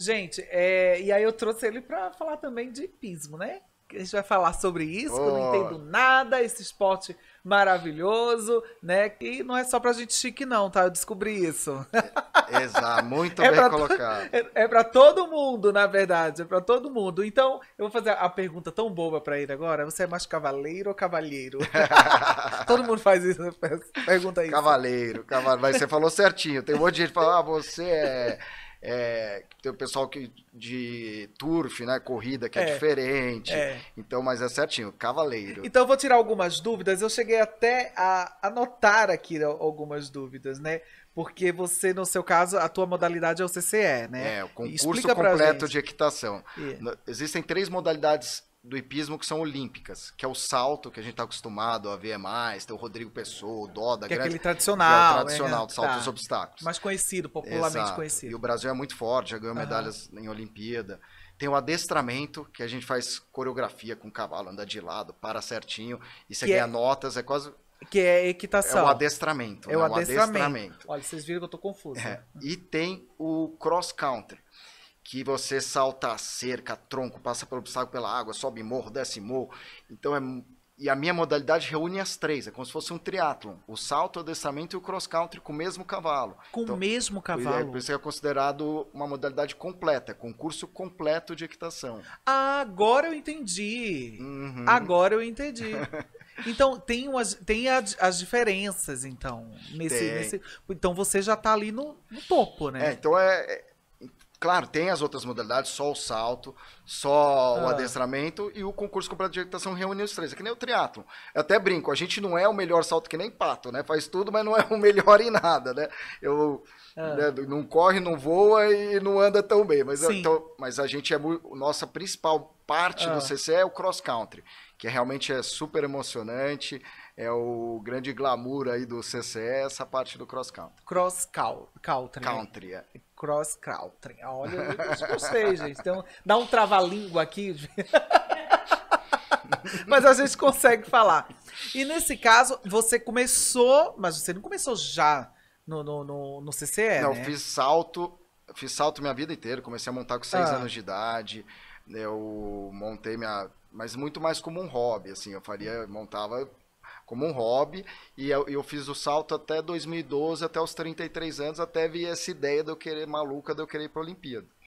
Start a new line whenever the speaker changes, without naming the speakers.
Gente, é, e aí eu trouxe ele para falar também de pismo, né? A gente vai falar sobre isso, oh. eu não entendo nada, esse esporte maravilhoso, né? Que não é só pra gente chique, não, tá? Eu descobri isso.
É, exato, muito é bem colocado.
É, é pra todo mundo, na verdade, é pra todo mundo. Então, eu vou fazer a pergunta tão boba pra ele agora. Você é mais cavaleiro ou cavalheiro? todo mundo faz isso,
pergunta isso. Cavaleiro, cavaleiro. Mas você falou certinho. Tem um monte de gente que fala, ah, você é é, tem o pessoal que, de turf, né? Corrida, que é, é diferente. É. Então, mas é certinho, cavaleiro.
Então, eu vou tirar algumas dúvidas. Eu cheguei até a anotar aqui algumas dúvidas, né? Porque você, no seu caso, a tua modalidade é o CCE, né? É, o concurso completo de
equitação. Existem três modalidades do hipismo que são olímpicas, que é o salto que a gente está acostumado a ver mais, tem o Rodrigo Pessoa, o Doda, que grande, é aquele tradicional, é tradicional, né? saltos tá. obstáculos. Mais conhecido, popularmente Exato. conhecido. E o Brasil é muito forte, já ganhou uhum. medalhas em Olimpíada. Tem o adestramento, que a gente faz coreografia com o cavalo, anda de lado, para certinho, e você que ganha é... notas, é quase que é equitação. É o adestramento. É o, né? adestramento. o adestramento. Olha, vocês viram que eu tô confuso. É. Né? E tem o cross country, que você salta a cerca, tronco, passa pelo obstáculo pela água, sobe morro, desce morro. Então é e a minha modalidade reúne as três, é como se fosse um triatlon. O salto, o adestramento e o cross country com o mesmo cavalo. Com o então, mesmo é, cavalo? por isso é considerado uma modalidade completa, concurso completo de equitação. Agora eu entendi. Uhum.
Agora eu entendi. então, tem, umas, tem as, as diferenças, então. Nesse, nesse, então, você já está ali no, no topo, né? É,
então é, é Claro, tem as outras modalidades, só o salto, só ah. o adestramento e o concurso completo de equitação reúne os três. É que nem o triatlo. Eu até brinco, a gente não é o melhor salto que nem pato, né? Faz tudo, mas não é o melhor em nada, né? Eu ah. né, não corre, não voa e não anda tão bem. Mas, eu, então, mas a gente é nossa principal parte ah. do CC é o cross country, que realmente é super emocionante, é o grande glamour aí do CCE, essa parte do cross country. Cross
country. Né?
Country, é.
Cross country. Olha, eu gostei, gente. Então, dá
um trava-língua aqui.
mas a gente consegue falar. E nesse caso, você começou, mas você não começou já no, no, no, no CCE, Não, né? eu fiz
salto, fiz salto minha vida inteira. Comecei a montar com 6 ah. anos de idade. Eu montei minha... Mas muito mais como um hobby, assim. Eu faria, montava como um hobby, e eu, eu, fiz o salto até 2012, até os 33 anos, até vi essa ideia de eu querer maluca, de eu querer ir para a Olimpíada.